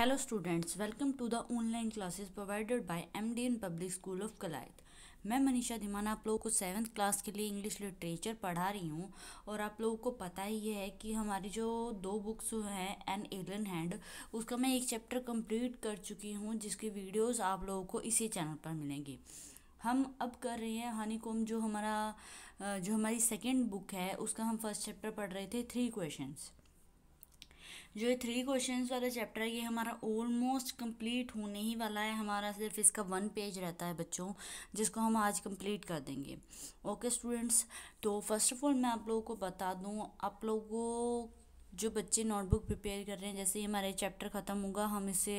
Hello students, welcome to the online classes provided by MDN public school of Kalayat. मैं मनीषा धीमान आप लोगों को seventh class के लिए इंग्लिश लिटरेचर पढ़ा रही हूँ और आप लोगों को पता ही है कि हमारी जो दो बुक्स हैं एन एलियन हैंड उसका मैं एक चैप्टर कंप्लीट कर चुकी हूँ जिसकी वीडियोज़ आप लोगों को इसी चैनल पर मिलेंगी हम अब कर रहे हैं हनी जो हमारा जो हमारी सेकेंड बुक है उसका हम फर्स्ट चैप्टर पढ़ रहे थे थ्री क्वेश्चन जो ये थ्री क्वेश्चन वाला चैप्टर है ये हमारा ऑलमोस्ट कंप्लीट होने ही वाला है हमारा सिर्फ इसका वन पेज रहता है बच्चों जिसको हम आज कंप्लीट कर देंगे ओके स्टूडेंट्स तो फर्स्ट ऑफ ऑल मैं आप लोगों को बता दूँ आप लोगों जो बच्चे नोटबुक प्रिपेयर कर रहे हैं जैसे ही हमारा चैप्टर ख़त्म होगा हम इसे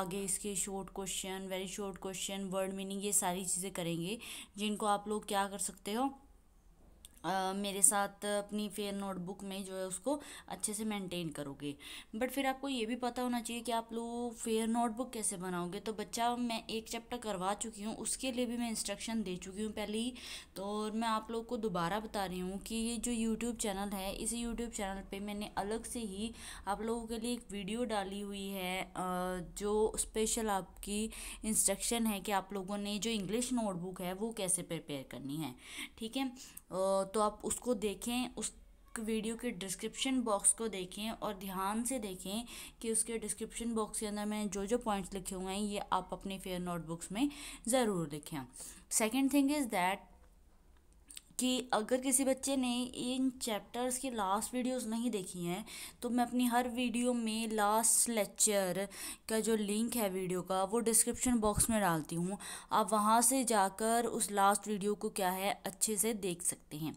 आगे इसके short question very short question word meaning ये सारी चीज़ें करेंगे जिनको आप लोग क्या कर सकते हो मेरे साथ अपनी फेयर नोटबुक में जो है उसको अच्छे से मेंटेन करोगे बट फिर आपको ये भी पता होना चाहिए कि आप लोग फेयर नोटबुक कैसे बनाओगे तो बच्चा मैं एक चैप्टर करवा चुकी हूँ उसके लिए भी मैं इंस्ट्रक्शन दे चुकी हूँ पहले ही तो और मैं आप लोग को दोबारा बता रही हूँ कि ये जो यूट्यूब चैनल है इस यूट्यूब चैनल पर मैंने अलग से ही आप लोगों के लिए एक वीडियो डाली हुई है जो स्पेशल आपकी इंस्ट्रक्शन है कि आप लोगों ने जो इंग्लिश नोटबुक है वो कैसे प्रिपेयर करनी है ठीक है तो आप उसको देखें उस वीडियो के डिस्क्रिप्शन बॉक्स को देखें और ध्यान से देखें कि उसके डिस्क्रिप्शन बॉक्स के अंदर मैंने जो जो पॉइंट्स लिखे हुए हैं ये आप अपने फेयर नोटबुक्स में ज़रूर लिखें सेकेंड थिंग इज़ दैट कि अगर किसी बच्चे ने इन चैप्टर्स की लास्ट वीडियोस नहीं देखी हैं तो मैं अपनी हर वीडियो में लास्ट लेक्चर का जो लिंक है वीडियो का वो डिस्क्रिप्शन बॉक्स में डालती हूँ आप वहाँ से जाकर उस लास्ट वीडियो को क्या है अच्छे से देख सकते हैं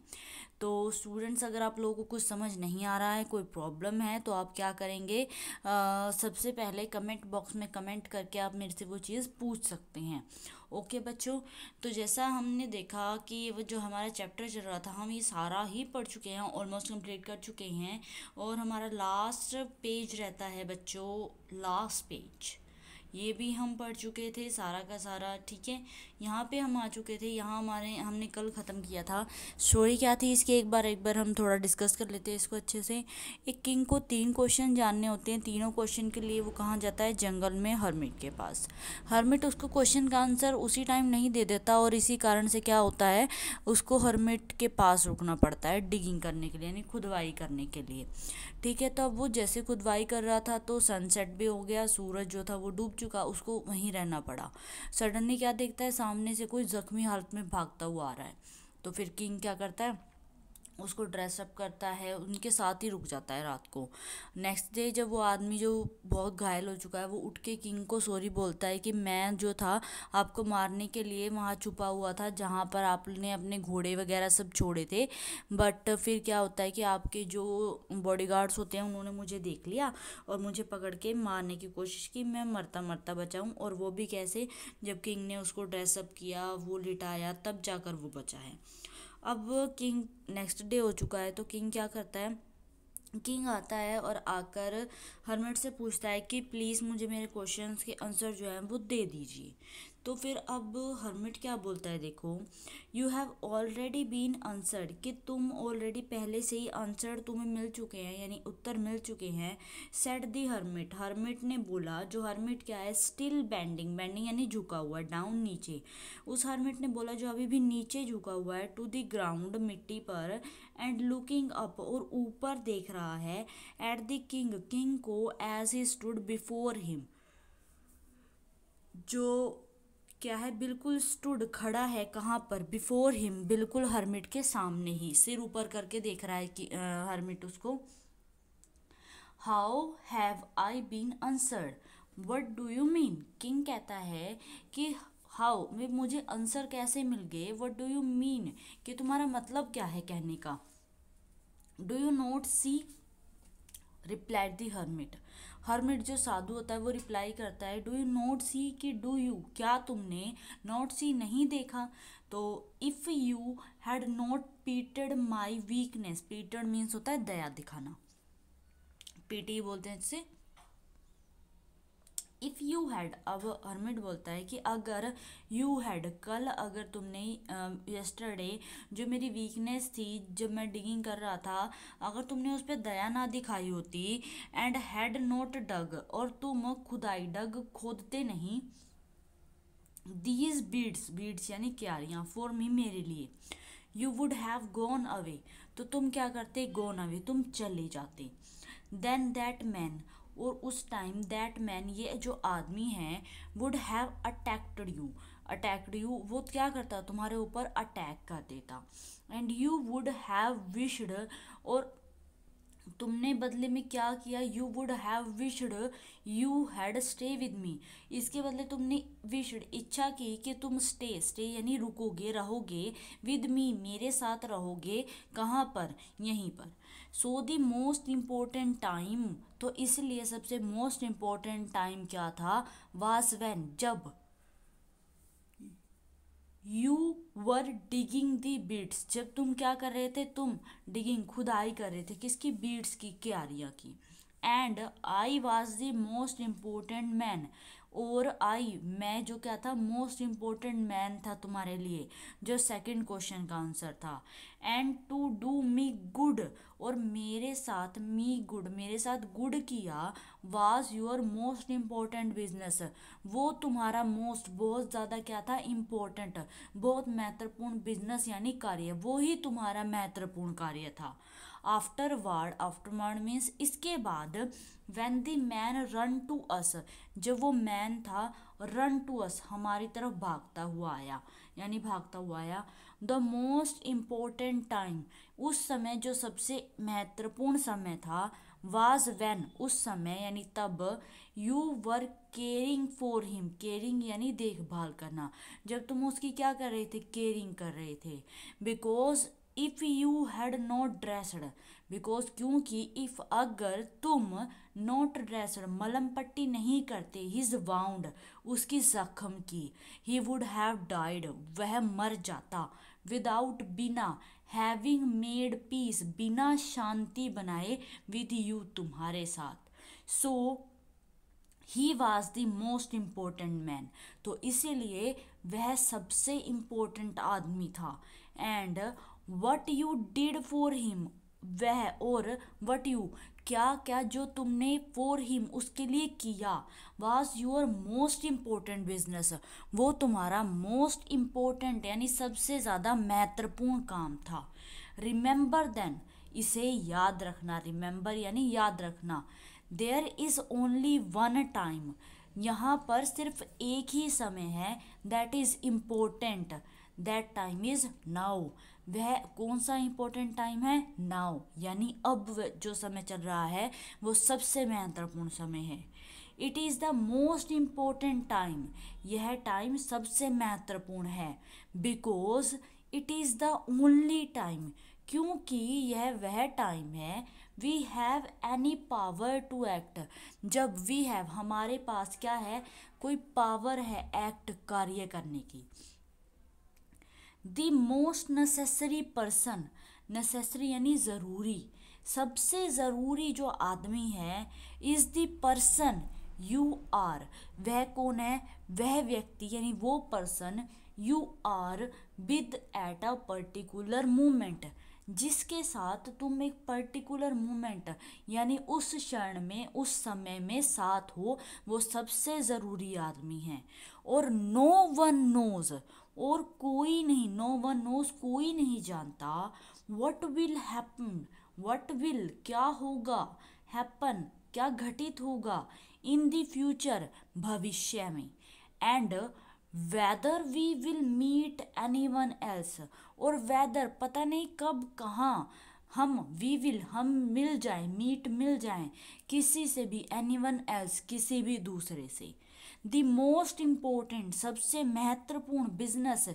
तो स्टूडेंट्स अगर आप लोगों को कुछ समझ नहीं आ रहा है कोई प्रॉब्लम है तो आप क्या करेंगे आ, सबसे पहले कमेंट बॉक्स में कमेंट करके आप मेरे से वो चीज़ पूछ सकते हैं ओके बच्चों तो जैसा हमने देखा कि वो जो हमारा चैप्टर चल रहा था हम ये सारा ही पढ़ चुके हैं ऑलमोस्ट कंप्लीट कर चुके हैं और हमारा लास्ट पेज रहता है बच्चों लास्ट पेज ये भी हम पढ़ चुके थे सारा का सारा ठीक है यहाँ पे हम आ चुके थे यहाँ हमारे हमने कल ख़त्म किया था स्टोरी क्या थी इसकी एक बार एक बार हम थोड़ा डिस्कस कर लेते हैं इसको अच्छे से एक किंग को तीन क्वेश्चन जानने होते हैं तीनों क्वेश्चन के लिए वो कहाँ जाता है जंगल में हरमिट के पास हरमिट उसको क्वेश्चन का आंसर उसी टाइम नहीं दे देता और इसी कारण से क्या होता है उसको हरमिट के पास रुकना पड़ता है डिगिंग करने के लिए यानी खुदवाई करने के लिए ठीक है तो अब वो जैसे खुदवाई कर रहा था तो सनसेट भी हो गया सूरज जो था वो डूब चुका उसको वहीं रहना पड़ा सडनली क्या देखता है सामने से कोई ज़ख्मी हालत में भागता हुआ आ रहा है तो फिर किंग क्या करता है उसको ड्रेसअप करता है उनके साथ ही रुक जाता है रात को नेक्स्ट डे जब वो आदमी जो बहुत घायल हो चुका है वो उठ के किंग को सॉरी बोलता है कि मैं जो था आपको मारने के लिए वहाँ छुपा हुआ था जहाँ पर आपने अपने घोड़े वगैरह सब छोड़े थे बट फिर क्या होता है कि आपके जो बॉडी होते हैं उन्होंने मुझे देख लिया और मुझे पकड़ के मारने की कोशिश की मैं मरता मरता बचाऊँ और वो भी कैसे जब किंग ने उसको ड्रेसअप किया वो लिटाया तब जाकर वो बचा है अब किंग नेक्स्ट डे हो चुका है तो किंग क्या करता है किंग आता है और आकर हरमिट से पूछता है कि प्लीज़ मुझे मेरे क्वेश्चंस के आंसर जो है वो दे दीजिए तो फिर अब हर्मिट क्या बोलता है देखो you have already been answered कि तुम ऑलरेडी पहले से ही आंसर तुम्हें मिल चुके हैं यानी उत्तर मिल चुके हैं सेट दी हर्मिट हर्मिट ने बोला जो हर्मिट क्या है स्टिल बैंडिंग बैंडिंग यानी झुका हुआ डाउन नीचे उस हर्मिट ने बोला जो अभी भी नीचे झुका हुआ है टू दी ग्राउंड मिट्टी पर एंड लुकिंग अप और ऊपर देख रहा रहा है एट द किंग किंग को as he stood before him जो क्या है बिल्कुल स्टूड खड़ा है कहाँ पर बिफोर हिम बिल्कुल हरमिट के सामने ही सिर ऊपर करके देख रहा है कि हरमिट उसको how have I been answered what do you mean king कहता है कि हाउ मुझे आंसर कैसे मिल गए वट डू यू मीन कि तुम्हारा मतलब क्या है कहने का do you not see replied the hermit hermit जो साधु होता है वो रिप्लाई करता है डू यू नोट सी कि डू यू क्या तुमने नोट सी नहीं देखा तो if you had not pitied my weakness pitied means होता है दया दिखाना पीटी e बोलते हैं जिसे इफ़ यू हैड अब हर्मिट बोलता है कि अगर यू हैड कल अगर तुमने यस्टरडे जो मेरी वीकनेस थी जब मैं डिगिंग कर रहा था अगर तुमने उस पर दया ना दिखाई होती एंड हैड नोट डग और तुम खुदाई डग खोदते नहीं दीज बीड्स बीड्स यानी क्यारियाँ फॉर मी मेरे लिए you would have gone away तो तुम क्या करते गोन अवे तुम चले जाते देन दैट मैन और उस टाइम दैट मैन ये जो आदमी है would have attacked you attacked you वो क्या करता तुम्हारे ऊपर अटैक कर देता and you would have wished और तुमने बदले में क्या किया you would have wished you had stay with me इसके बदले तुमने विशड इच्छा की कि तुम स्टे स्टे यानी रुकोगे रहोगे विद मी मेरे साथ रहोगे कहाँ पर यहीं पर so the most important time तो इसलिए सबसे मोस्ट इम्पोर्टेंट टाइम क्या था वास वैन जब you were digging the beats जब तुम क्या कर रहे थे तुम डिगिंग खुदाई कर रहे थे किसकी बीट्स की क्यारिया की and I was the most important man और आई मैं जो क्या था मोस्ट इम्पोर्टेंट मैन था तुम्हारे लिए जो सेकंड क्वेश्चन का आंसर था and to do me good और मेरे साथ मी गुड मेरे साथ गुड किया was your most important business वो तुम्हारा मोस्ट बहुत ज़्यादा क्या था इम्पोर्टेंट बहुत महत्वपूर्ण बिजनेस यानी कार्य वो ही तुम्हारा महत्वपूर्ण कार्य था afterwards afterwards means इसके बाद when the man ran to us जब वो मैन था रन टू अस हमारी तरफ भागता हुआ आया यानी भागता हुआ आया द मोस्ट इम्पोर्टेंट टाइम उस समय जो सबसे महत्वपूर्ण समय था वाज वैन उस समय यानी तब you were caring for him caring यानी देखभाल करना जब तुम उसकी क्या कर रहे थे केयरिंग कर रहे थे because if you had not dressed because क्योंकि इफ़ अगर तुम नोट ड्रेसर मलम पट्टी नहीं करते हिज वाउंड उसकी जख्म की ही वुड हैव डाइड वह मर जाता विदाउट बिना हैविंग मेड पीस बिना शांति बनाए विद यू तुम्हारे साथ so he was the most important man तो इसीलिए वह सबसे इम्पोर्टेंट आदमी था and what you did for him वह और वट यू क्या क्या जो तुमने फॉर हिम उसके लिए किया was your most important business वो तुम्हारा मोस्ट इम्पोर्टेंट यानी सबसे ज़्यादा महत्वपूर्ण काम था रिमेंबर देन इसे याद रखना रिमेंबर यानी याद रखना there is only one time यहाँ पर सिर्फ एक ही समय है that is important that time is now वह कौन सा इम्पोर्टेंट टाइम है नाउ यानी अब जो समय चल रहा है वो सबसे महत्वपूर्ण समय है it is the most important time यह टाइम सबसे महत्वपूर्ण है because it is the only time क्योंकि यह वह टाइम है we have any power to act जब वी हैव हमारे पास क्या है कोई पावर है एक्ट कार्य करने की the most necessary person necessary यानी ज़रूरी सबसे ज़रूरी जो आदमी है is the person you are वह कौन है वह व्यक्ति यानी वो person you are with at a particular moment जिसके साथ तुम एक पर्टिकुलर मोमेंट यानी उस क्षण में उस समय में साथ हो वो सबसे ज़रूरी आदमी है और नो वन नोज़ और कोई नहीं नो वन नोस कोई नहीं जानता what will happen what will क्या होगा हैपन क्या घटित होगा इन द फ्यूचर भविष्य में and whether we will meet anyone else और वेदर पता नहीं कब कहाँ हम वी विल हम मिल जाए मीट मिल जाए किसी से भी एनी वन एल्स किसी भी दूसरे से द मोस्ट इम्पोर्टेंट सबसे महत्वपूर्ण बिजनेस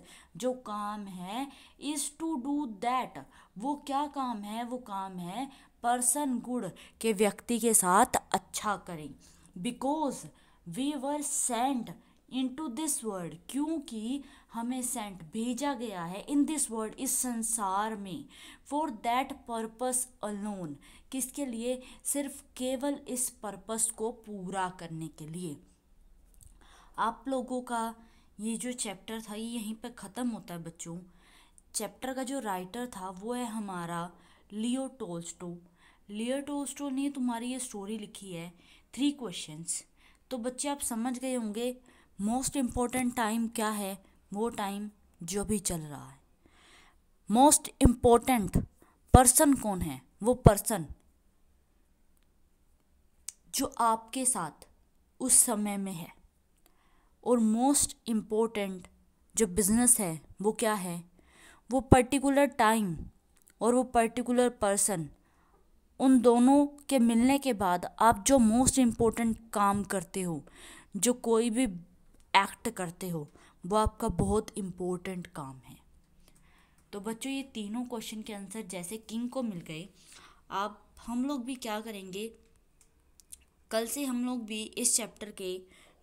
जो काम है इज़ टू डू दैट वो क्या काम है वो काम है पर्सन गुड के व्यक्ति के साथ अच्छा करें because we were sent into this world क्योंकि हमें सेंट भेजा गया है इन दिस वर्ल्ड इस संसार में फॉर दैट पर्पस अलोन किसके लिए सिर्फ केवल इस पर्पस को पूरा करने के लिए आप लोगों का ये जो चैप्टर था ये यहीं पर ख़त्म होता है बच्चों चैप्टर का जो राइटर था वो है हमारा लियो टोल्स्टो लियो टोल्स्टो ने तुम्हारी ये स्टोरी लिखी है थ्री क्वेश्चंस तो बच्चे आप समझ गए होंगे मोस्ट इम्पॉर्टेंट टाइम क्या है वो टाइम जो भी चल रहा है मोस्ट इम्पॉर्टेंट पर्सन कौन है वो पर्सन जो आपके साथ उस समय में है और मोस्ट इम्पोर्टेंट जो बिज़नेस है वो क्या है वो पर्टिकुलर टाइम और वो पर्टिकुलर पर्सन उन दोनों के मिलने के बाद आप जो मोस्ट इम्पोर्टेंट काम करते हो जो कोई भी एक्ट करते हो वो आपका बहुत इम्पोर्टेंट काम है तो बच्चों ये तीनों क्वेश्चन के आंसर जैसे किंग को मिल गए आप हम लोग भी क्या करेंगे कल से हम लोग भी इस चैप्टर के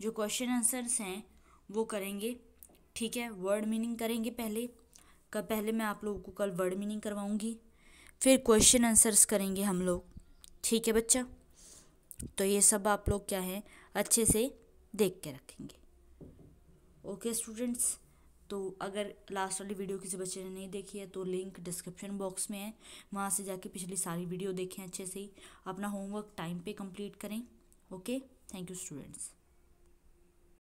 जो क्वेश्चन आंसर्स हैं वो करेंगे ठीक है वर्ड मीनिंग करेंगे पहले कल पहले मैं आप लोगों को कल वर्ड मीनिंग करवाऊंगी फिर क्वेश्चन आंसर्स करेंगे हम लोग ठीक है बच्चा तो ये सब आप लोग क्या है अच्छे से देख के रखेंगे ओके स्टूडेंट्स तो अगर लास्ट वाली वीडियो किसी बच्चे ने नहीं देखी है तो लिंक डिस्क्रिप्शन बॉक्स में है वहाँ से जाके पिछली सारी वीडियो देखें अच्छे से अपना होमवर्क टाइम पे कंप्लीट करें ओके थैंक यू स्टूडेंट्स